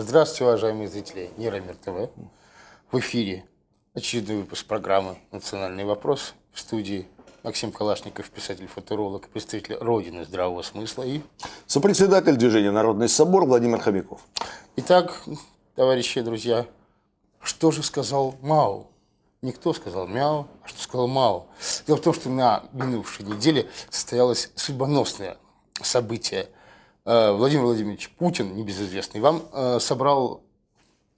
Здравствуйте, уважаемые зрители Неромир ТВ. В эфире очередной выпуск программы «Национальный вопрос» в студии Максим Калашников, писатель-фоторолог, представитель Родины здравого смысла и... Сопредседатель движения «Народный собор» Владимир Хомяков. Итак, товарищи и друзья, что же сказал Мао? Никто сказал мяу, а что сказал Мао. Дело в том, что на минувшей неделе состоялось судьбоносное событие – Э, Владимир Владимирович Путин, небезызвестный вам, э, собрал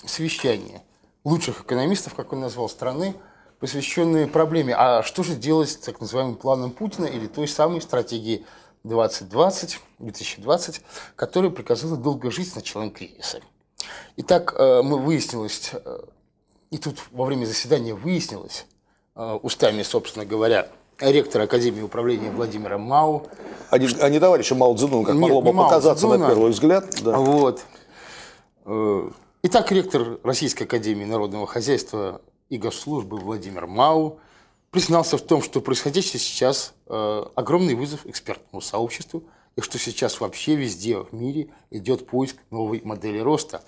совещание лучших экономистов, как он назвал, страны, посвященные проблеме, а что же делать с так называемым планом Путина или той самой стратегии 2020, 2020, которая приказала долго жить с началом кризиса. Итак, э, мы выяснилось, и тут во время заседания выяснилось, устами, собственно говоря, ректора Академии управления Владимира Мау. Они, они товарищи Мао Цзэдуна, как Нет, могло бы Мао показаться Цзэдуна. на первый взгляд. Да. Вот. Э, итак, ректор Российской Академии Народного Хозяйства и Госслужбы Владимир Мау признался в том, что происходящее сейчас э, огромный вызов экспертному сообществу, и что сейчас вообще везде в мире идет поиск новой модели роста.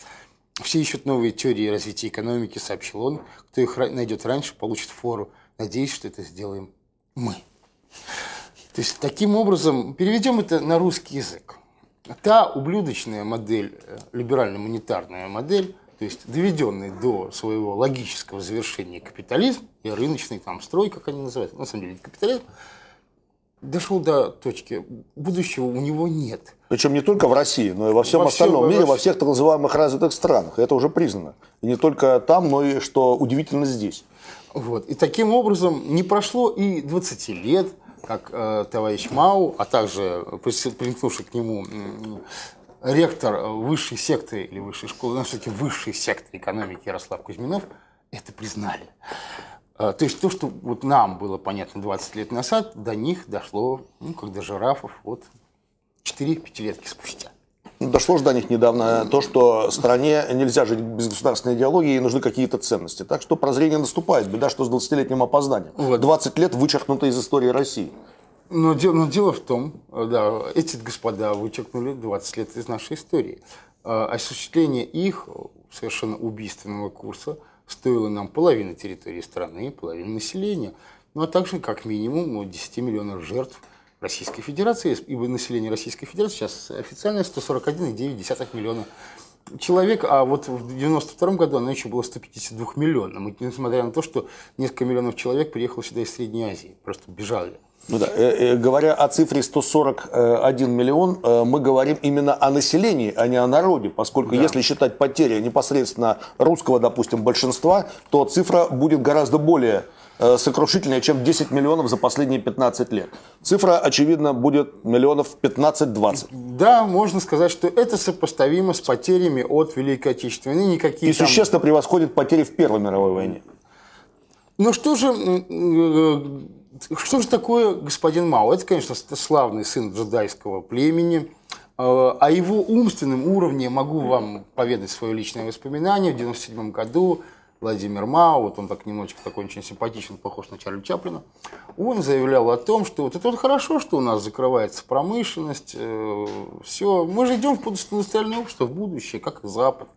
Все ищут новые теории развития экономики, сообщил он. Кто их найдет раньше, получит фору. Надеюсь, что это сделаем мы. То есть таким образом переведем это на русский язык. Та ублюдочная модель, э, либерально-монетарная модель, то есть доведенный до своего логического завершения капитализм и рыночный там строй, как они называют, на самом деле это капитализм, дошел до точки, будущего у него нет. Причем не только в России, но и во всем во остальном всем, мире, во всех так называемых развитых странах. Это уже признано. И не только там, но и, что удивительно, здесь. Вот. И таким образом не прошло и 20 лет, как э, товарищ Мау, а также э, примкнувший к нему э, ректор высшей секты или высшей школы, но ну, все-таки высшей секты экономики Ярослав Кузьминов, это признали. Э, то есть то, что вот нам было понятно 20 лет назад, до них дошло, ну, как до жирафов, вот 4-5 летки спустя. Дошло же до них недавно то, что стране нельзя жить без государственной идеологии и нужны какие-то ценности. Так что прозрение наступает, беда, что с 20-летним опозданием. Вот. 20 лет вычеркнуто из истории России. Но, но дело в том, да, эти господа вычеркнули 20 лет из нашей истории. А осуществление их совершенно убийственного курса стоило нам половины территории страны, половины населения, ну а также как минимум 10 миллионов жертв – Российской Федерации, ибо население Российской Федерации сейчас официально 141,9 миллиона человек, а вот в 1992 году оно еще было 152 миллионов, несмотря на то, что несколько миллионов человек приехало сюда из Средней Азии, просто бежали. Ну да, э, э, говоря о цифре 141 миллион, э, мы говорим именно о населении, а не о народе, поскольку да. если считать потери непосредственно русского, допустим, большинства, то цифра будет гораздо более Э, сокрушительнее, чем 10 миллионов за последние 15 лет. Цифра, очевидно, будет миллионов 15-20. Да, можно сказать, что это сопоставимо с потерями от Великой Отечественной. Никакие И там... существенно превосходит потери в Первой мировой войне. Ну что же, э, что же такое господин Мао? Это, конечно, славный сын джедайского племени. Э, о его умственном уровне могу вам поведать свое личное воспоминание. В 1997 году Владимир Мао, вот он так немножечко такой очень симпатичен, похож на Чарли Чаплина, он заявлял о том, что вот это вот хорошо, что у нас закрывается промышленность, э, все, мы же идем в индустриальное общество, в будущее, как и Запад.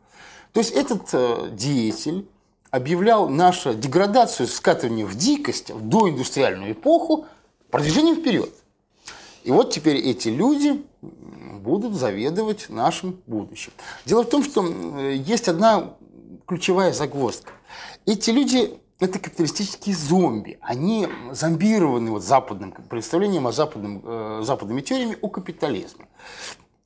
То есть этот э, деятель объявлял нашу деградацию, скатывание в дикость, в доиндустриальную эпоху, продвижение вперед. И вот теперь эти люди будут заведовать нашим будущим. Дело в том, что есть одна ключевая загвоздка. Эти люди это капиталистические зомби. Они зомбированы вот западным представлением о западном, э, западными теориями о капитализме.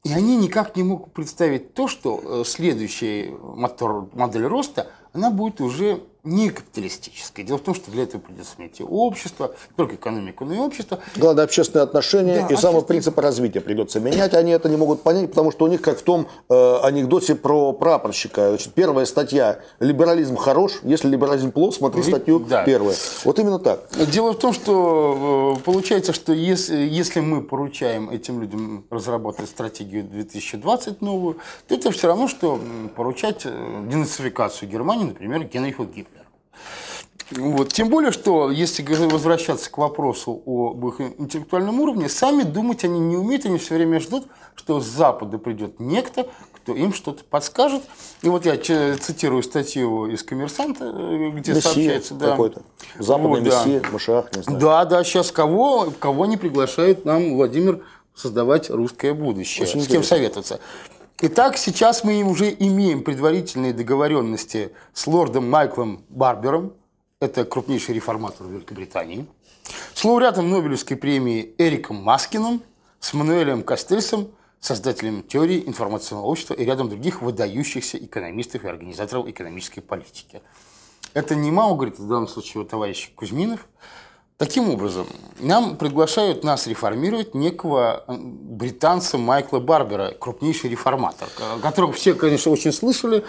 И они никак не могут представить то, что э, следующая модель роста, она будет уже не капиталистической. Дело в том, что для этого придется сменить и общество, не только экономику, но и общество. Главное, общественные отношения да, и общественные... самый принцип развития придется менять. Они это не могут понять, потому что у них, как в том э, анекдоте про прапорщика, значит, первая статья «Либерализм хорош, если либерализм плох, смотри статью да. первую». Вот именно так. Дело в том, что э, получается, что если, если мы поручаем этим людям разработать стратегию 2020 новую, то это все равно, что поручать э, денацификацию Германии, например, Генриху Гитлеру. Вот. Тем более, что если возвращаться к вопросу об их интеллектуальном уровне, сами думать они не умеют, они все время ждут, что с Запада придет некто, кто им что-то подскажет. И вот я цитирую статью из «Коммерсанта», э, где мессия сообщается... Да, какой-то. Западный вот, мессия, да. Машах, не знаю. Да, да, сейчас кого, кого не приглашает нам Владимир создавать русское будущее, Очень с кем интересно. советоваться. Итак, сейчас мы уже имеем предварительные договоренности с лордом Майклом Барбером, это крупнейший реформатор Великобритании, с лауреатом Нобелевской премии Эриком Маскином, с Мануэлем Кастельсом, создателем теории информационного общества и рядом других выдающихся экономистов и организаторов экономической политики. Это не Мау, говорит в данном случае товарищ Кузьминов, Таким образом, нам приглашают нас реформировать некого э, британца Майкла Барбера, крупнейший реформатор, о котором все, конечно, очень слышали.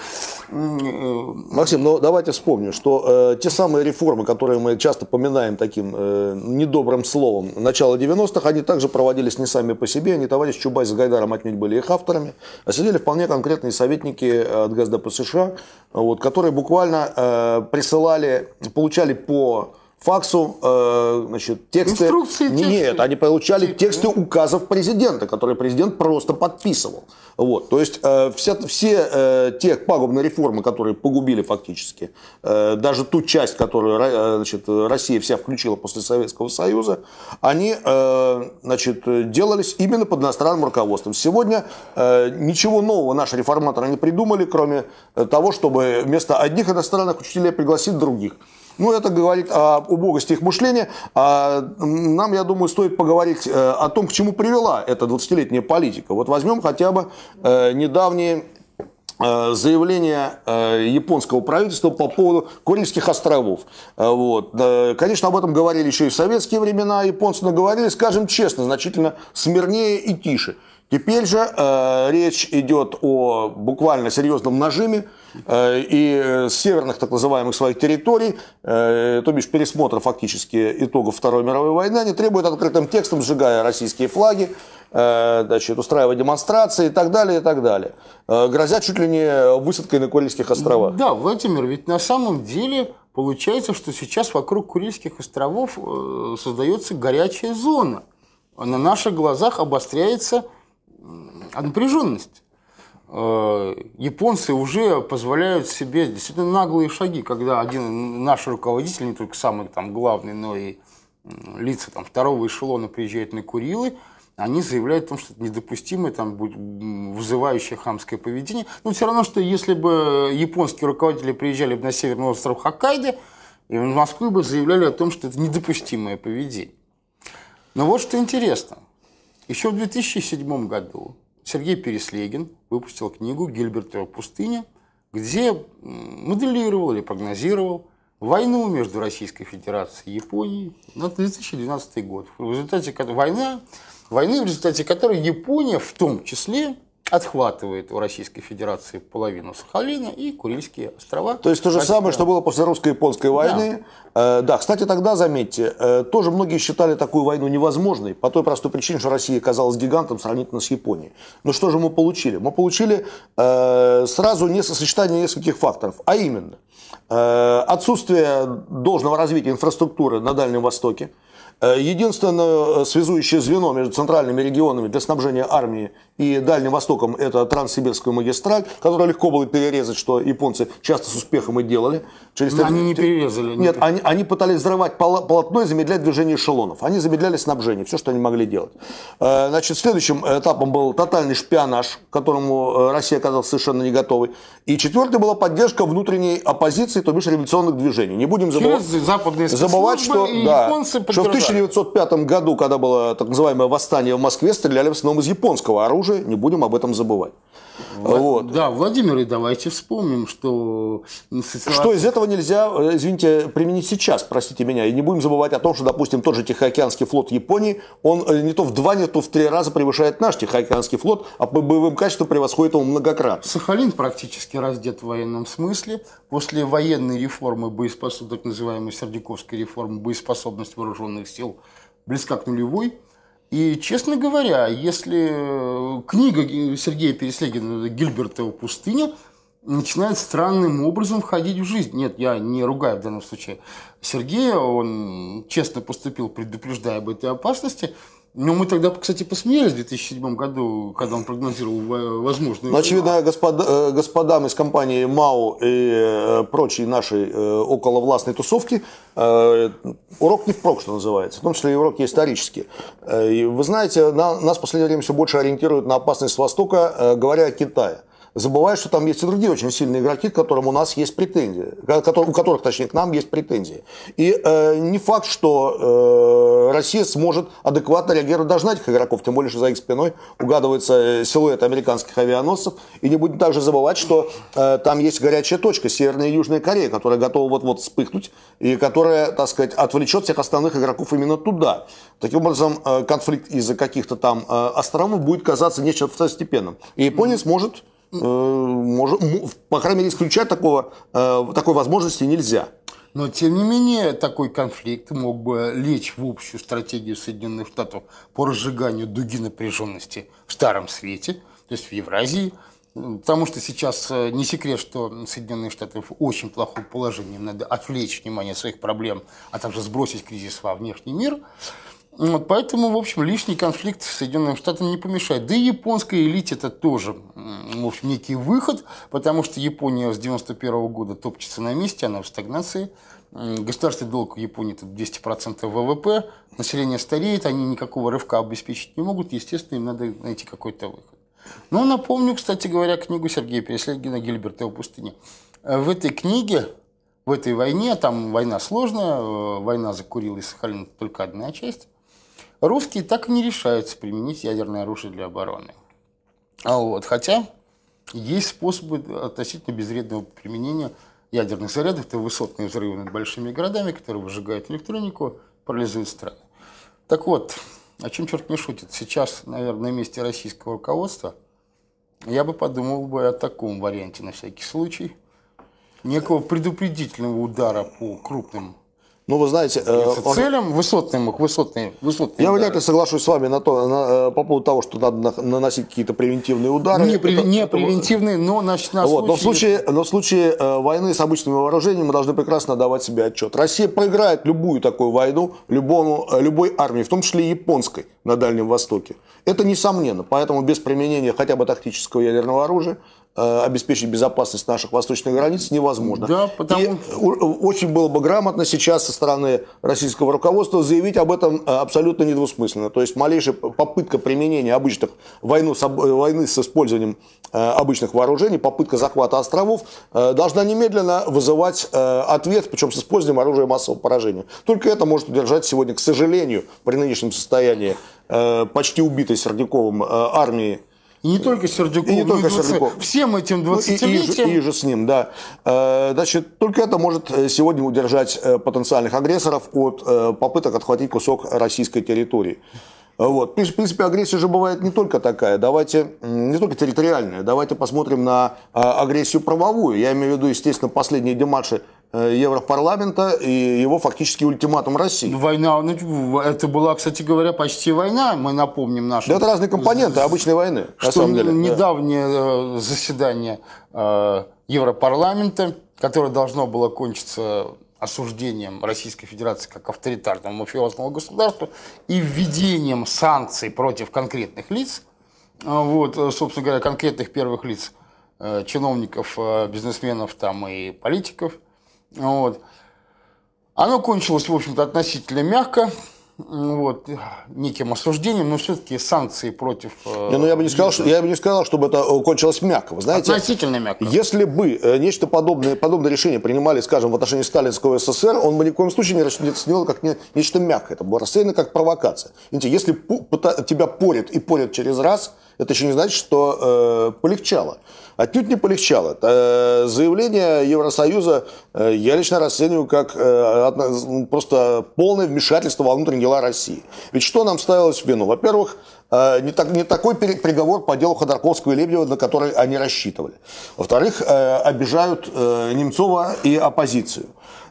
Э, Максим, но ну, давайте вспомним, что э, те самые реформы, которые мы часто поминаем таким э, недобрым словом, начала 90-х, они также проводились не сами по себе, они товарищ Чубайс с Гайдаром отнюдь были их авторами, а сидели вполне конкретные советники э, от ГАЗДП США, вот, которые буквально э, присылали, получали по факсу э, значит, тексты... Инструкции тексты. Нет, они получали тексты, тексты указов президента, которые президент просто подписывал. Вот. То есть э, все, все э, те пагубные реформы, которые погубили фактически, э, даже ту часть, которую э, значит, Россия вся включила после Советского Союза, они э, значит, делались именно под иностранным руководством. Сегодня э, ничего нового наши реформаторы не придумали, кроме э, того, чтобы вместо одних иностранных учителей пригласить других. Ну, это говорит о убогости их мышления. А нам, я думаю, стоит поговорить э, о том, к чему привела эта 20-летняя политика. Вот возьмем хотя бы э, недавние э, заявление японского правительства по поводу Курильских островов. Вот. Конечно, об этом говорили еще и в советские времена, японцы наговорили, скажем честно, значительно смирнее и тише. Теперь же э, речь идет о буквально серьезном нажиме э, и с северных так называемых своих территорий, э, то бишь пересмотр фактически итогов Второй мировой войны, они требуют открытым текстом, сжигая российские флаги, э, значит, устраивая демонстрации и так далее, и так далее, э, грозя чуть ли не высадкой на Курильских островах. Да, Владимир, ведь на самом деле получается, что сейчас вокруг Курильских островов э, создается горячая зона. На наших глазах обостряется а напряженность. Э, японцы уже позволяют себе действительно наглые шаги, когда один наш руководитель, не только самый там главный, но и лица там, второго эшелона приезжает на Курилы, они заявляют о том, что это недопустимое, там, вызывающее хамское поведение. Но все равно, что если бы японские руководители приезжали бы на северный остров Хоккайдо, и в Москву бы заявляли о том, что это недопустимое поведение. Но вот что интересно. Еще в 2007 году Сергей Переслегин выпустил книгу «Гильбертова пустыня», где моделировал или прогнозировал войну между Российской Федерацией и Японией на 2012 год, в результате войны, войны, в результате которой Япония в том числе отхватывает у Российской Федерации половину Сахалина и Курильские острова. То есть то же самое, что было после русско-японской войны. Да. Э, да, кстати, тогда, заметьте, э, тоже многие считали такую войну невозможной по той простой причине, что Россия казалась гигантом сравнительно с Японией. Но что же мы получили? Мы получили э, сразу не сочетание нескольких факторов, а именно отсутствие должного развития инфраструктуры на Дальнем Востоке, Э, единственное э, связующее звено между центральными регионами для снабжения армии и Дальним Востоком – это Транссибирская магистраль, которую легко было перерезать, что японцы часто с успехом и делали. Через... Но они не перерезали. Нет, не... Они, они пытались взрывать полотно и замедлять движение эшелонов. Они замедляли снабжение, все, что они могли делать. Э, значит, следующим этапом был тотальный шпионаж, к которому Россия оказалась совершенно не готовой. И четвертый была поддержка внутренней оппозиции, то бишь революционных движений. Не будем забывать, забывать что, да, что в 1900 1905 году, когда было так называемое восстание в Москве, стреляли в основном из японского оружия, не будем об этом забывать. Вот. Да, Владимир, и давайте вспомним, что... Ситуация... Что из этого нельзя, э, извините, применить сейчас, простите меня, и не будем забывать о том, что, допустим, тот же Тихоокеанский флот Японии, он э, не то в два, не то в три раза превышает наш Тихоокеанский флот, а по боевым качествам превосходит его многократно. Сахалин практически раздет в военном смысле. После военной реформы боеспособности, так называемой Сердюковской реформы, боеспособность вооруженных сил близка к нулевой. И, честно говоря, если э, книга Сергея Переслегина «Гильберта пустыня» начинает странным образом входить в жизнь. Нет, я не ругаю в данном случае Сергея, он честно поступил, предупреждая об этой опасности – ну, мы тогда, кстати, посмеялись в 2007 году, когда он прогнозировал возможную... Ну, очевидно, господа, э, господам из компании МАУ и э, прочей нашей э, околовластной тусовки урок не впрок, что называется, в том числе и уроки исторические. И вы знаете, нас в последнее время все больше ориентируют на опасность с Востока, говоря о Китае забывая, что там есть и другие очень сильные игроки, к которым у нас есть претензии, у которых, точнее, к нам есть претензии. И э, не факт, что э, Россия сможет адекватно реагировать даже на этих игроков, тем более, что за их спиной угадывается э, силуэт американских авианосцев. И не будем также забывать, что э, там есть горячая точка, Северная и Южная Корея, которая готова вот-вот вспыхнуть, и которая, так сказать, отвлечет всех основных игроков именно туда. Таким образом, э, конфликт из-за каких-то там э, островов будет казаться нечто второстепенным. И Япония mm-hmm. сможет Э, может, по крайней мере, исключать такого, э, такой возможности нельзя. Но, тем не менее, такой конфликт мог бы лечь в общую стратегию Соединенных Штатов по разжиганию дуги напряженности в Старом Свете, то есть в Евразии, Потому что сейчас э, не секрет, что Соединенные Штаты в очень плохом положении. надо отвлечь внимание своих проблем, а также сбросить кризис во внешний мир. Вот поэтому, в общем, лишний конфликт с Соединенными Штатами не помешает. Да и японская элита это тоже, в общем, некий выход, потому что Япония с 91 -го года топчется на месте, она в стагнации. Государственный долг в Японии тут 200% ВВП, население стареет, они никакого рывка обеспечить не могут, естественно, им надо найти какой-то выход. Но ну, напомню, кстати говоря, книгу Сергея Переслегина «Гильберта в пустыне». В этой книге в этой войне, там война сложная, э, война закурила и Сахалин только одна часть, Русские так и не решаются применить ядерное оружие для обороны. А вот, хотя есть способы относительно безвредного применения ядерных зарядов. Это высотные взрывы над большими городами, которые выжигают электронику, парализуют страны. Так вот, о чем черт не шутит. Сейчас, наверное, на месте российского руководства я бы подумал бы о таком варианте на всякий случай. Некого предупредительного удара по крупным ну, вы знаете... Э, если он... целям высотным, высотным, высотным. Я вряд ли соглашусь с вами на то, на, э, по поводу того, что надо наносить какие-то превентивные удары. Не, при, это, не это, превентивные, но на, на вот, случай... Но в случае, но в случае войны с обычными вооружениями мы должны прекрасно давать себе отчет. Россия проиграет любую такую войну, любому, э, любой армии, в том числе японской на Дальнем Востоке. Это несомненно. Поэтому без применения хотя бы тактического ядерного оружия Э, обеспечить безопасность наших восточных границ невозможно. Да, потому... И очень было бы грамотно сейчас со стороны российского руководства заявить об этом э, абсолютно недвусмысленно. То есть малейшая попытка применения обычных войну, э, войны с использованием обычных вооружений, попытка захвата островов должна немедленно вызывать ответ, причем с использованием оружия массового поражения. Только это может удержать сегодня, к сожалению, при нынешнем состоянии почти убитой Сердюковым армии и не только Сердюков. И не только 20... Сердюков. Всем этим 20-летием. Ну, и, и, и, же с ним, да. Э, значит, только это может э, сегодня удержать э, потенциальных агрессоров от попыток отхватить кусок российской территории. Вот. В принципе, агрессия же бывает не только такая. Давайте, не только территориальная, давайте посмотрим на агрессию правовую. Я имею в виду, естественно, последние демарши Э, Европарламента и его фактически ультиматум России. Война, ну, это была, кстати говоря, почти война, мы напомним нашу. Да это разные компоненты обычной войны, что на самом деле. недавнее да. Э, заседание э, Европарламента, которое должно было кончиться осуждением Российской Федерации как авторитарного мафиозного государства и введением санкций против конкретных лиц, вот, собственно говоря, конкретных первых лиц, чиновников, бизнесменов там и политиков – вот. Оно кончилось, в общем-то, относительно мягко вот, неким осуждением, но все-таки санкции против... Э, не, ну я бы не сказал, что, я бы не сказал, чтобы это э, кончилось мягко. Вы знаете, Относительно мягко. Если бы э, нечто подобное, подобное решение принимали, скажем, в отношении Сталинского СССР, он бы ни в коем случае не расценивал как не, нечто мягкое. Это было расценено как провокация. Видите, если тебя порят и порят через раз, это еще не значит, что э, полегчало отнюдь не полегчало. Э, заявление Евросоюза э, я лично расцениваю как э, просто полное вмешательство во внутренние дела России. Ведь что нам ставилось в вину? Во-первых, не, так, не такой приговор по делу Ходорковского и Лебедева, на который они рассчитывали. Во-вторых, обижают Немцова и оппозицию.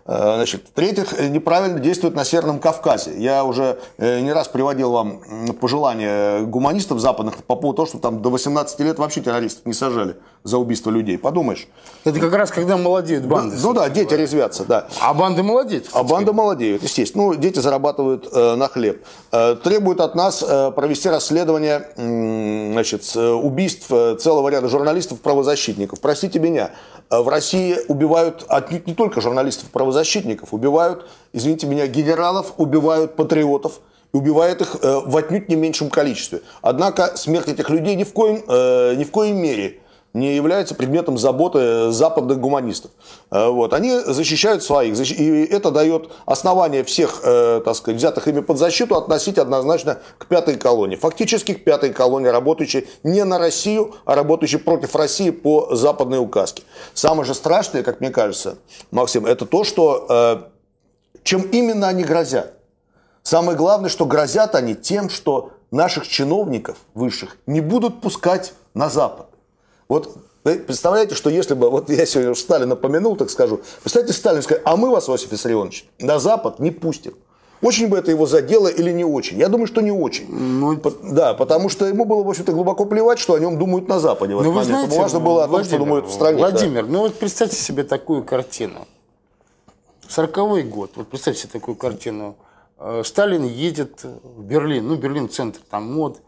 Значит, в-третьих, неправильно действуют на Северном Кавказе. Я уже не раз приводил вам пожелания гуманистов западных по поводу того, что там до 18 лет вообще террористов не сажали за убийство людей. Подумаешь. Это как раз когда молодеют банды. Ну да, дети говоря. резвятся, да. А банды молодеют. А банды молодеют, естественно. Ну, дети зарабатывают э, на хлеб. Э, требуют от нас э, провести расследование э, значит, убийств э, целого ряда журналистов-правозащитников. Простите меня, э, в России убивают отнюдь не только журналистов-правозащитников, убивают, извините меня, генералов, убивают патриотов, убивает их э, в отнюдь не меньшем количестве. Однако смерть этих людей ни в коем, э, ни в коей мере не является предметом заботы западных гуманистов. Э, вот. Они защищают своих, и это дает основание всех, э, так сказать, взятых ими под защиту относить однозначно к пятой колонии. Фактически к пятой колонии работающей не на Россию, а работающей против России по западной указке. Самое же страшное, как мне кажется, Максим, это то, что э, чем именно они грозят. Самое главное, что грозят они тем, что наших чиновников высших не будут пускать на Запад. Вот представляете, что если бы, вот я сегодня уже Сталина помянул, так скажу, представьте, Сталин сказал, а мы вас, Иосиф Виссарионович, на Запад не пустим. Очень бы это его задело или не очень? Я думаю, что не очень. Ну, По- да, потому что ему было, в общем-то, глубоко плевать, что о нем думают на Западе. ну, вы знаете, важно было о том, Владимир, что думают в стране. Владимир, да. ну вот представьте себе такую картину. Сороковой год. Вот представьте себе такую картину. Э, Сталин едет в Берлин, ну, Берлин-центр, там мод. Вот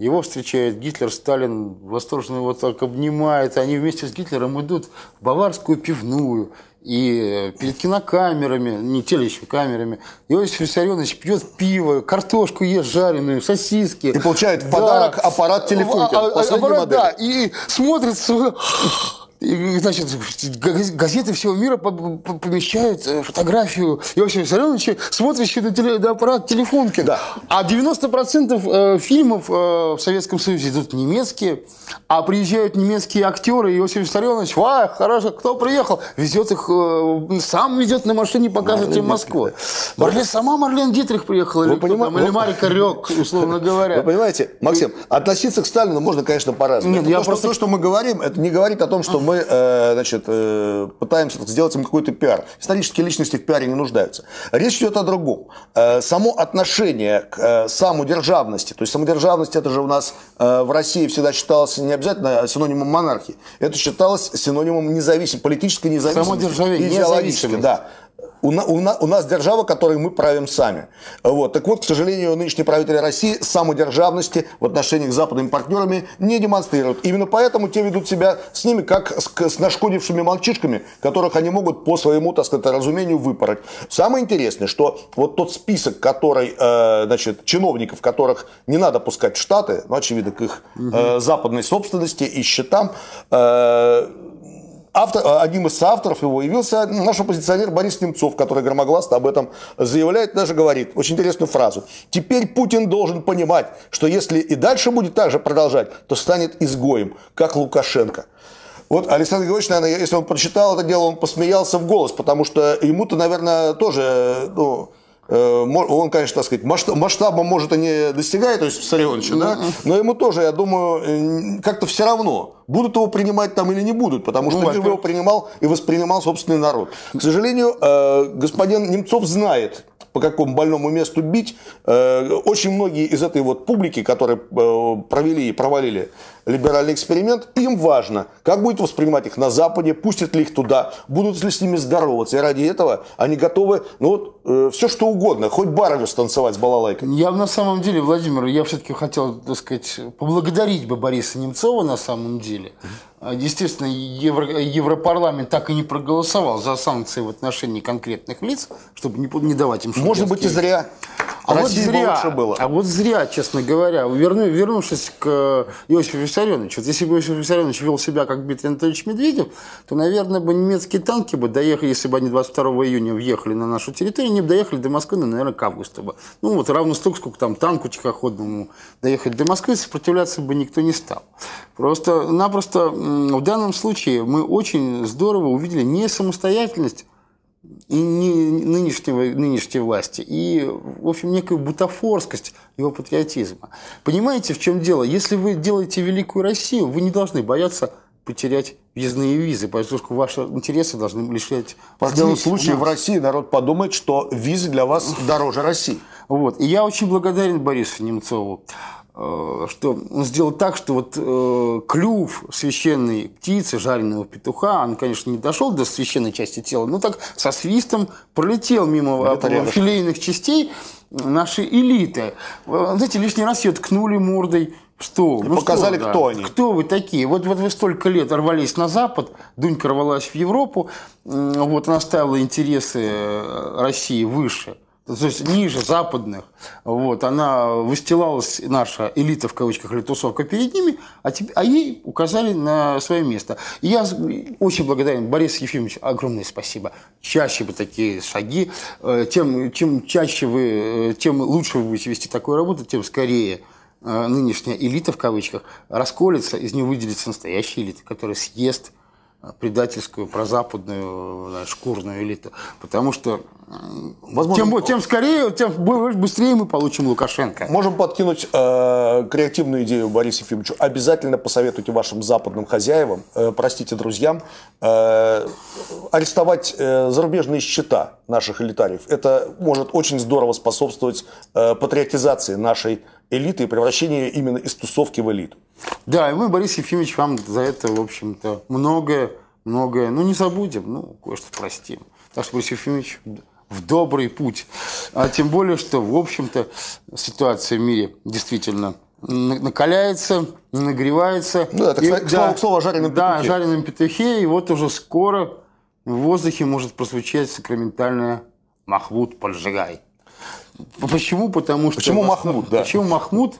его встречает Гитлер, Сталин восторженно его так обнимает. Они вместе с Гитлером идут в баварскую пивную. И э, перед кинокамерами, не теле еще камерами, Иосиф Виссарионович пьет пиво, картошку ест жареную, сосиски. И получает в подарок да. аппарат телефона, А, а, аппарат, модель. да. И смотрит свою... И, значит, газеты всего мира помещают э, фотографию Иосифа Виссарионовича, смотрящего на, теле, на аппарат телефонки. Да. А 90% э, фильмов э, в Советском Союзе идут немецкие, а приезжают немецкие актеры, Иосиф Виссарионович, вау, хорошо, кто приехал? Везет их, сам везет на машине, показывает им Москву. Марлен, сама Марлен Дитрих приехала, или, поним... там, или вы... Марика условно говоря. Вы понимаете, Максим, относиться к Сталину можно, конечно, по-разному. Нет, я то, просто... что, то, что мы говорим, это не говорит о том, что мы а мы э, значит, э, пытаемся сделать им какой-то пиар. Исторические личности в пиаре не нуждаются. Речь идет о другом. Э, само отношение к самодержавности, то есть самодержавность это же у нас в России всегда считалось не обязательно синонимом монархии, это считалось синонимом независимости, политической независимости, идеологической. Да у, на, у, на, у нас держава, которой мы правим сами. Вот. Так вот, к сожалению, нынешние правитель России самодержавности в отношениях с западными партнерами не демонстрируют. Именно поэтому те ведут себя с ними, как с, с нашкодившими мальчишками, которых они могут по своему, так сказать, разумению выпороть. Самое интересное, что вот тот список, который, э, значит, чиновников, которых не надо пускать в Штаты, ну, очевидно, к их э, западной собственности и счетам, э, автор, э, одним из авторов его явился наш оппозиционер Борис Немцов, который громогласно об этом заявляет, даже говорит очень интересную фразу. Теперь Путин должен понимать, что если и дальше будет так же продолжать, то станет изгоем, как Лукашенко. Вот Александр Григорьевич, наверное, если он прочитал это дело, он посмеялся в голос, потому что ему-то, наверное, тоже э, ну, Э, он, конечно, так сказать, масштаб, масштаба, может, и не достигает, то есть Виссарионовича, ну, да, ну. но ему тоже, я думаю, э, как-то все равно, будут его принимать там или не будут, потому что ну, его принимал и воспринимал собственный народ. К сожалению, э, господин Немцов знает, по какому больному месту бить. Очень многие из этой вот публики, которые провели и провалили либеральный эксперимент, им важно, как будет воспринимать их на Западе, пустят ли их туда, будут ли с ними здороваться. И ради этого они готовы, ну вот, э, все что угодно, хоть барыню станцевать с балалайкой. Я на самом деле, Владимир, я все-таки хотел, так сказать, поблагодарить бы Бориса Немцова на самом деле. А, естественно, Евро, Европарламент так и не проголосовал за санкции в отношении конкретных лиц, чтобы не, не давать им... Может быть, и зря. А России вот зря, лучше было. А вот зря, честно говоря. Верну, вернувшись к э, Иосифу Виссарионовичу, вот если бы Иосиф Виссарионович вел себя как Дмитрий Анатольевич Медведев, то, наверное, бы немецкие танки бы доехали, если бы они 22 июня въехали на нашу территорию, они бы доехали до Москвы, ну, наверное, к августу бы. Ну, вот равно столько, сколько там танку тихоходному доехать до Москвы, сопротивляться бы никто не стал. Просто-напросто в данном случае мы очень здорово увидели не самостоятельность и не, нынешнего, нынешней власти, и, в общем, некую бутафорскость его патриотизма. Понимаете, в чем дело? Если вы делаете великую Россию, вы не должны бояться потерять въездные визы, поскольку ваши интересы должны лишать... В данном случае в России народ подумает, что визы для вас дороже России. Вот. И я очень благодарен Борису Немцову. Э, что он сделал так, что вот э, клюв священной птицы, жареного петуха, он, конечно, не дошел до священной части тела, но так со свистом пролетел мимо филейных частей нашей элиты. Знаете, э, лишний раз ее ткнули мордой что? Ну Показали, что, кто да. они. Кто вы такие? Вот, вот вы столько лет рвались на Запад, Дунька рвалась в Европу, вот она ставила интересы э, России выше – то есть ниже западных, вот, она выстилалась, наша элита, в кавычках, или тусовка перед ними, а, тебе, а ей указали на свое место. И я очень благодарен Борис Ефимович, огромное спасибо. Чаще бы такие шаги, э, тем, чем чаще вы, э, тем лучше вы будете вести такую работу, тем скорее э, нынешняя элита, в кавычках, расколется, из нее выделится настоящая элита, которая съест предательскую, прозападную да, э, шкурную элиту. Потому что э, Возможно, тем, тем скорее, тем быстрее мы получим Лукашенко. Можем подкинуть э, креативную идею Борису Ефимовичу. Обязательно посоветуйте вашим западным хозяевам, э, простите, друзьям, э, арестовать э, зарубежные счета наших элитариев. Это может очень здорово способствовать э, патриотизации нашей элиты и превращению именно из тусовки в элиту. Да, и мы, Борис Ефимович, вам за это, в общем-то, многое, многое, ну, не забудем, ну, кое-что простим. Так что, Борис Ефимович, в добрый путь. А тем более, что, в общем-то, ситуация в мире действительно накаляется, нагревается. Ну, да, так, и, к, да, к слову о жареном да, петухе. Да, жареном петухе, и вот уже скоро в воздухе может прозвучать сакраментальное «Махвуд поджигай». Почему? Потому что... Почему Махмуд, да. Почему Махмуд?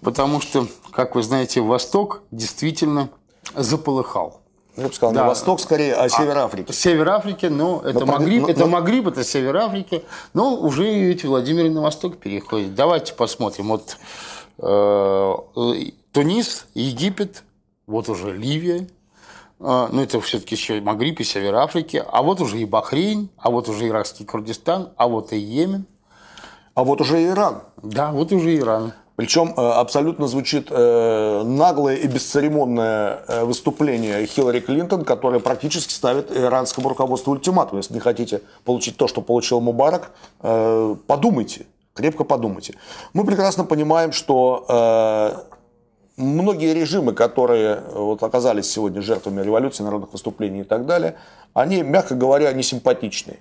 Потому что, как вы знаете, Восток действительно заполыхал. Я бы сказал, да. на восток скорее, а, а север Африки. А, север Африки, ну, это, но, Магриб, но, это но... Магриб, это север Африки. Но уже ведь Владимир на восток переходит. Давайте посмотрим. Вот э, Тунис, Египет, вот уже Ливия. Э, ну, это все-таки еще Магриб, и север Африки. А вот уже и Бахрейн, а вот уже иракский Курдистан, а вот и Йемен. А вот уже Иран. Да, вот уже Иран. Причем э, абсолютно звучит э, наглое и бесцеремонное э, выступление Хиллари Клинтон, которое практически ставит иранскому руководству ультиматум. Если не хотите получить то, что получил Мубарак, подумайте, крепко подумайте. Мы прекрасно понимаем, что многие режимы, которые э, вот оказались сегодня жертвами революции, народных выступлений и так далее, они, мягко говоря, не симпатичные.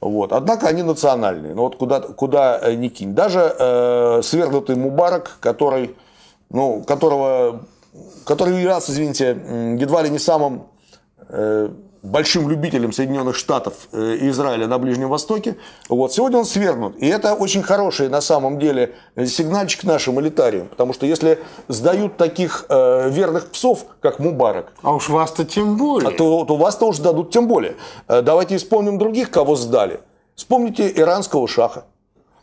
Вот. Однако они национальные. Но вот куда, куда э, ни кинь. Даже э, свергнутый Мубарак, который, ну, которого, который раз, извините, едва ли не самым э, большим любителем Соединенных Штатов э, и Израиля на Ближнем Востоке. Вот. Сегодня он свергнут. И это очень хороший на самом деле сигнальчик нашим элитариям. Потому что если сдают таких э, верных псов, как Мубарак... А уж вас-то тем более. А то, то вас-то уж дадут тем более. Э, давайте вспомним других, кого сдали. Вспомните иранского шаха.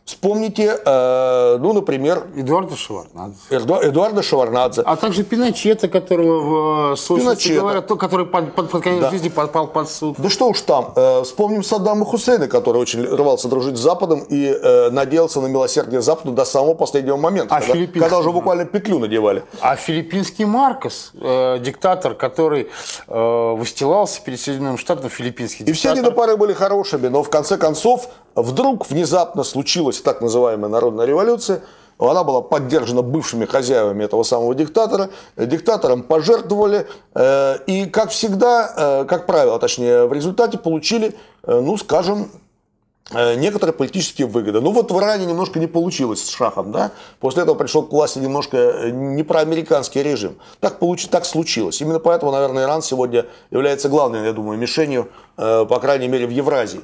Вспомните, э, ну, например... Эдуарда Шеварнадзе. Эду, Эдуарда Шеварнадзе. А также Пиночета, которого в э, Пиночета. говорят, который под, под, под конец да. жизни попал под суд. Да что уж там. Э, вспомним Саддама Хусейна, который очень рвался дружить с Западом и надеялся на милосердие Западу до самого последнего момента. А когда, филиппинский... когда уже буквально петлю надевали. А филиппинский Маркос, э, диктатор, который э, выстилался перед Соединенными Штатами, филиппинский диктатор. И все они до поры были хорошими, но в конце концов вдруг внезапно случилось случилась так называемая народная революция, она была поддержана бывшими хозяевами этого самого диктатора, диктатором пожертвовали, э, и, как всегда, э, как правило, точнее, в результате получили, э, ну, скажем, некоторые политические выгоды. Ну вот в Иране немножко не получилось с Шахом, да? После этого пришел к власти немножко не проамериканский режим. Так, получ... так случилось. Именно поэтому, наверное, Иран сегодня является главной, я думаю, мишенью, по крайней мере, в Евразии.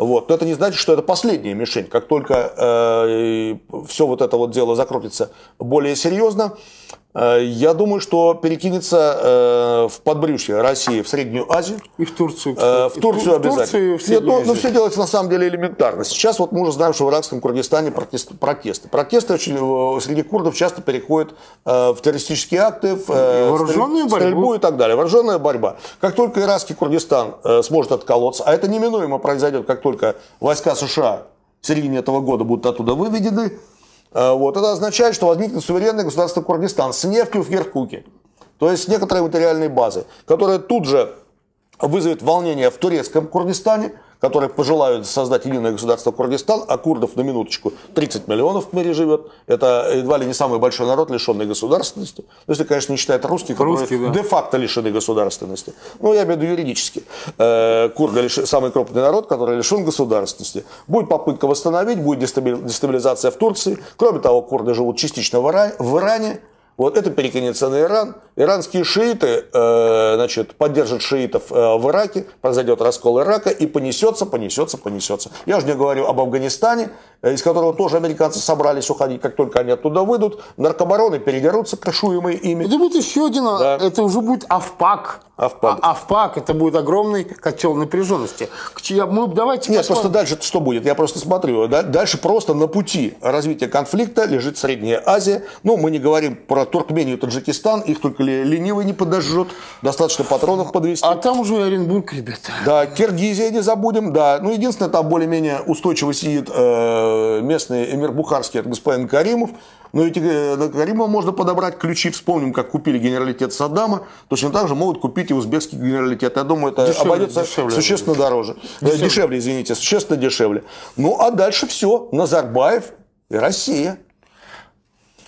Вот. Но это не значит, что это последняя мишень. Как только э, все вот это вот дело закрутится более серьезно, Э, я думаю, что перекинется э, в подбрюшье России, в Среднюю Азию. И в Турцию. Э, в Турцию и обязательно. В Турцию, в Нет, ну, ну, все делается на самом деле элементарно. Сейчас вот мы уже знаем, что в иракском Курдистане протесты. Протесты, очень, среди курдов часто переходят в террористические акты, в э, вооруженную стрель, стрельбу и так далее. Вооруженная борьба. Как только иракский Курдистан сможет отколоться, а это неминуемо произойдет, как только войска США в середине этого года будут оттуда выведены, Э, вот. Это означает, что возникнет суверенное государство Курдистан с нефтью в Иркуке. То есть с некоторой материальной базой, которая тут же вызовет волнение в турецком Курдистане – которые пожелают создать единое государство Курдистан, а курдов, на минуточку, 30 миллионов в мире живет. Это едва ли не самый большой народ, лишенный государственности. Ну, если, конечно, не считать русских, которые Русские, да. де-факто лишены государственности. Ну, я имею в виду юридически. Э, курды самый крупный народ, который лишен государственности. Будет попытка восстановить, будет дестабилизация в Турции. Кроме того, курды живут частично в Иране вот это перекинется Иран. Иранские шииты э, значит, поддержат шиитов э, в Ираке, произойдет раскол Ирака и понесется, понесется, понесется. Я же не говорю об Афганистане, э, из которого тоже американцы собрались уходить, как только они оттуда выйдут. Наркобароны передерутся, крышуемые ими. Это будет еще один, да. это уже будет Афпак. Авпак. А, Авпак это будет огромный котел напряженности. Мы, давайте Нет, посмотрим. просто дальше что будет? Я просто смотрю. Дальше просто на пути развития конфликта лежит Средняя Азия. Ну, мы не говорим про Туркмению и Таджикистан. Их только ленивый не подожжет. Достаточно патронов подвести. А там уже Оренбург, ребята. Да, Киргизия не забудем. Да, ну, единственное, там более-менее устойчиво сидит э, местный эмир Бухарский, это господин Каримов. Но ну, ведь на э, Каримова можно подобрать ключи. Вспомним, как купили генералитет Саддама. Точно так же могут купить и узбекский генералитет. Я думаю, это дешевле, обойдется дешевле, существенно дешевле. дороже. Э, дешевле. дешевле, извините, существенно дешевле. Ну, а дальше все. Назарбаев и Россия.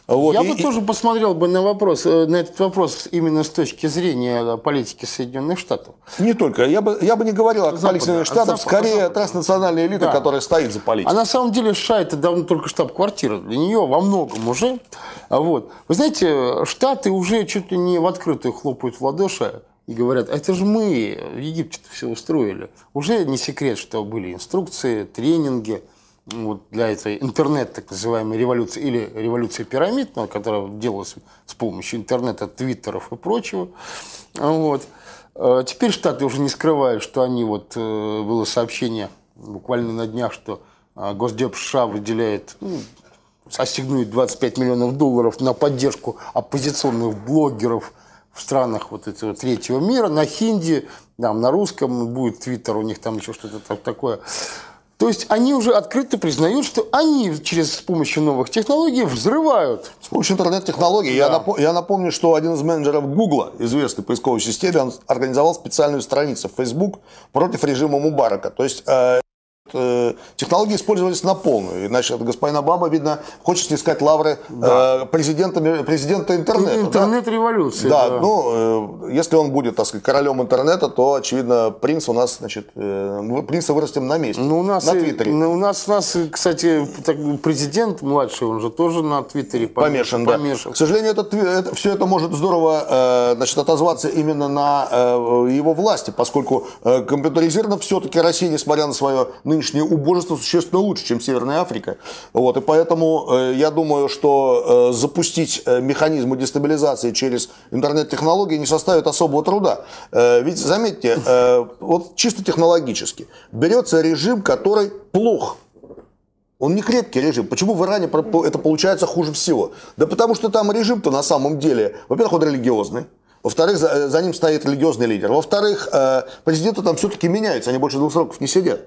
Вот. Я и, бы и... тоже посмотрел бы на вопрос, э, на этот вопрос именно с точки зрения э, политики Соединенных Штатов. Не только. Я бы, я бы не говорил о Запада, Соединенных Штатов, Запада, скорее Запада. от элита, да. которая стоит за политикой. А на самом деле США это давно только штаб-квартира для нее во многом уже. А вот. Вы знаете, Штаты уже чуть ли не в открытую хлопают в ладоши и говорят, «А это же мы в Египте все устроили. Уже не секрет, что были инструкции, тренинги вот для этой интернет, так называемой революции, или революции пирамид, ну, которая делалась с помощью интернета, твиттеров и прочего. Вот. А теперь Штаты уже не скрывают, что они, вот э, было сообщение буквально на днях, что а, Госдеп США выделяет, ну, ассигнует 25 миллионов долларов на поддержку оппозиционных блогеров в странах вот этого третьего мира, на хинди, там, на русском будет твиттер, у них там еще что-то такое. То есть они уже открыто признают, что они через с помощью новых технологий взрывают. С помощью интернет-технологий. Да. Я, нап- я напомню, что один из менеджеров Гугла, известный поисковой системы, он организовал специальную страницу в Facebook против режима Мубарака. То есть э, Э, технологии использовались на полную. Иначе от господина Баба, видно, хочет искать лавры да. Э, президента, президента интернета. интернет революция. Да? да, да. ну, э, если он будет, так сказать, королем интернета, то, очевидно, принц у нас, значит, принца вырастим на месте, ну, у нас на и, Твиттере. Ну, у нас, у нас, кстати, президент младший, он же тоже на Твиттере помешан. помешан да. помешан. К сожалению, это, это, все это может здорово значит, отозваться именно на его власти, поскольку компьютеризировано все-таки Россия, несмотря на свое нынешнее нынешнее убожество существенно лучше, чем Северная Африка. Вот, и поэтому э, я думаю, что э, запустить э, механизмы дестабилизации через интернет-технологии не составит особого труда. Ведь, заметьте, вот чисто технологически, берется режим, который плох он не крепкий режим. Почему в Иране это получается хуже всего? Да потому что там режим-то на самом деле, во-первых, он религиозный. Во-вторых, за ним стоит религиозный лидер. Во-вторых, президенты там все-таки меняются, они больше двух сроков не сидят.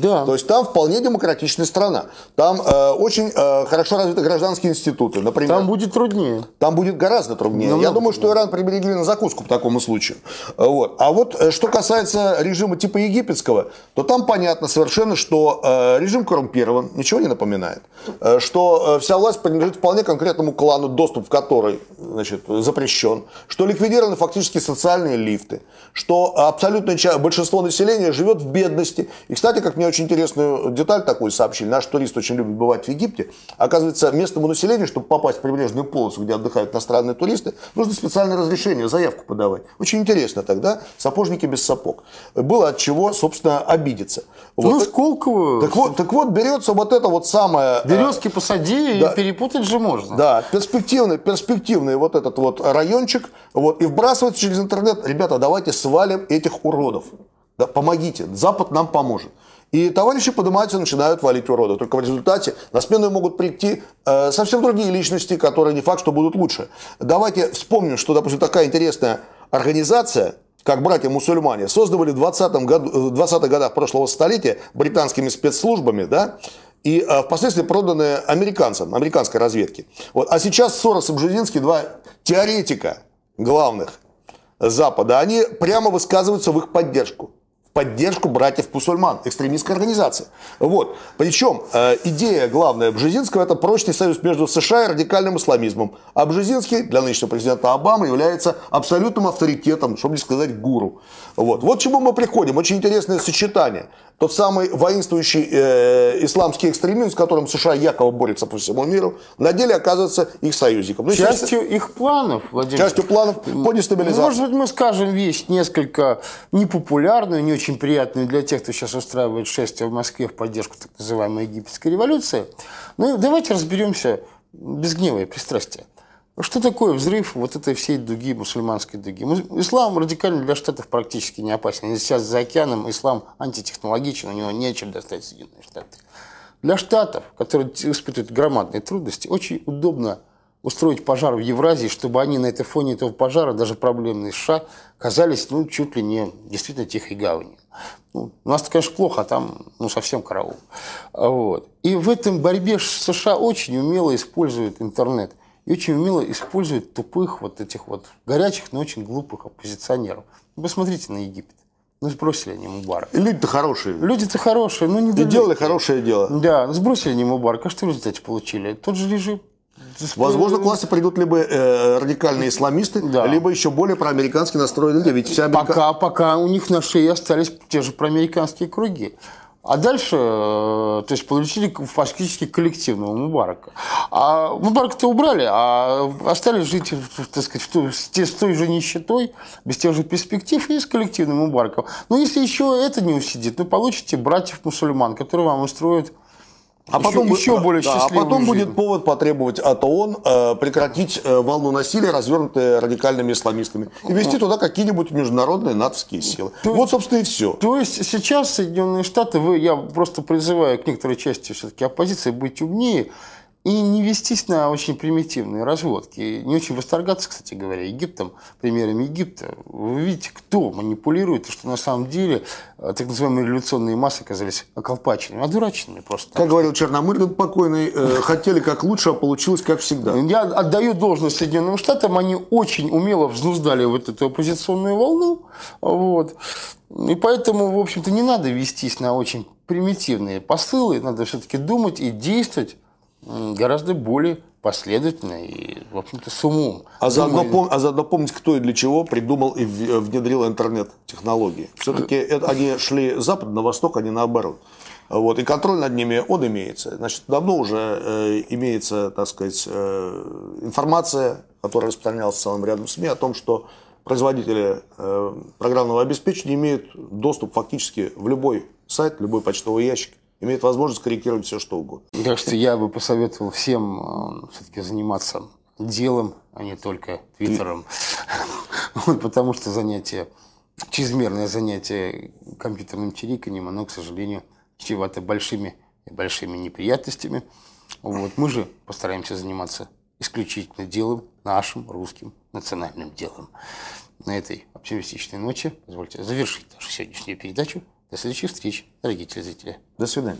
Да. То есть там вполне демократичная страна. Там э, очень э, хорошо развиты гражданские институты, например. Там будет труднее. Там будет гораздо труднее. Намного Я думаю, труднее. что Иран приберегли на закуску по такому случаю. Э, вот. А вот э, что касается режима типа египетского, то там понятно совершенно, что э, режим коррумпирован, ничего не напоминает, э, что э, вся власть принадлежит вполне конкретному клану, доступ в который значит, запрещен, что ликвидированы фактически социальные лифты, что абсолютное большинство населения живет в бедности. И, кстати, как мне очень интересную деталь такую сообщили. Наш турист очень любит бывать в Египте. Оказывается, местному населению, чтобы попасть в прибрежную полосу, где отдыхают иностранные туристы, нужно специальное разрешение, заявку подавать. Очень интересно тогда. Сапожники без сапог. Было от чего, собственно, обидеться. Ну, вот. Ну, Сколково. Так вот, так вот, берется вот это вот самое... Э, Березки посади, да, и перепутать же можно. Да, перспективный, перспективный вот этот вот райончик. Вот, и вбрасывается через интернет, ребята, давайте свалим этих уродов. Да, помогите, Запад нам поможет. И товарищи поднимаются и начинают валить урода. Только в результате на смену могут прийти э, совсем другие личности, которые не факт, что будут лучше. Давайте вспомним, что, допустим, такая интересная организация, как братья-мусульмане, создавали в 20, году, э, в 20 годах прошлого столетия британскими спецслужбами, да, и э, впоследствии проданы американцам, американской разведке. Вот. А сейчас Сорос и Бжезинский, два теоретика главных Запада, они прямо высказываются в их поддержку поддержку братьев-мусульман, экстремистской организации. Вот. Причем э, идея главная Бжезинского – это прочный союз между США и радикальным исламизмом. А Бжезинский для нынешнего президента Обамы является абсолютным авторитетом, чтобы не сказать гуру. Вот. вот к чему мы приходим. Очень интересное сочетание. Тот самый воинствующий э, исламский экстремизм, с которым США якобы борется по всему миру, на деле оказывается их союзником. Ну, частью если... их планов, Владимир. Частью планов по ну, дестабилизации. Может быть, мы скажем вещь несколько непопулярную, не очень очень приятную для тех, кто сейчас устраивает шествие в Москве в поддержку так называемой египетской революции. Ну, давайте разберемся без гнева и пристрастия. Что такое взрыв вот этой всей дуги, мусульманской дуги? Ислам радикально для Штатов практически не опасен. Они сейчас за океаном, ислам антитехнологичен, у него нечем достать Соединенные Штаты. Для Штатов, которые испытывают громадные трудности, очень удобно – устроить пожар в Евразии, чтобы они на этой фоне этого пожара, даже проблемные США, казались ну, чуть ли не действительно тихой гаванью. Ну, у нас конечно, плохо, а там ну, совсем караул. Вот. И в этом борьбе США очень умело используют интернет. И очень умело используют тупых вот этих вот горячих, но очень глупых оппозиционеров. Вы посмотрите на Египет. Ну, сбросили они Мубарак. Люди-то хорошие. Люди-то хорошие, но ну, не И делали хорошее дело. Да, ну, сбросили они Мубарака. Что в результате получили? Тот же режим. Возможно, к власти придут либо э, радикальные исламисты, да. либо еще более проамериканские настроенные люди. Ведь вся Америка... пока, пока у них на шее остались те же проамериканские круги. А дальше, э, то есть, получили фактически коллективного Мубарака. А Мубарака-то убрали, а остались жить, так сказать, с той же нищетой, без тех же перспектив и с коллективным Мубараком. Но если еще это не усидит, ну, получите братьев-мусульман, которые вам устроят а потом еще более да, а потом жизнь. будет повод потребовать от ООН э, прекратить э, волну насилия, развернутые радикальными исламистами, и вести туда какие-нибудь международные нацистские силы. То, вот, собственно, и все. То есть сейчас Соединенные Штаты, вы, я просто призываю к некоторой части все-таки оппозиции быть умнее, и не вестись на очень примитивные разводки. не очень восторгаться, кстати говоря, Египтом, примерами Египта. Вы видите, кто манипулирует, что на самом деле э, так называемые революционные массы оказались околпаченными, одураченными просто. Как говорил Черномырдин покойный, э, хотели как лучше, а получилось как всегда. Я отдаю должность Соединенным Штатам, они очень умело взнуздали вот эту оппозиционную волну. Вот. И поэтому, в общем-то, не надо вестись на очень примитивные посылы, надо все-таки думать и действовать гораздо более последовательно и, в общем-то, с умом. А заодно, пом- а заодно помнить, кто и для чего придумал и э, внедрил интернет-технологии. Все-таки э. это, они шли запад на восток, а не наоборот. Вот, и контроль над ними, он имеется. Значит, давно уже э, имеется, так сказать, э, информация, которая распространялась в целым рядом СМИ о том, что производители э, программного обеспечения имеют доступ фактически в любой сайт, любой почтовый ящик имеет возможность корректировать все, что угодно. Так что я бы посоветовал всем э, все-таки заниматься делом, а не только твиттером. Потому что занятие, чрезмерное занятие компьютерным чириканьем, оно, к сожалению, чего-то большими и большими неприятностями. Вот мы же постараемся заниматься исключительно делом, нашим русским национальным делом. На этой оптимистичной ночи позвольте завершить нашу сегодняшнюю передачу. До следующих встреч, дорогие телезрители. До свидания.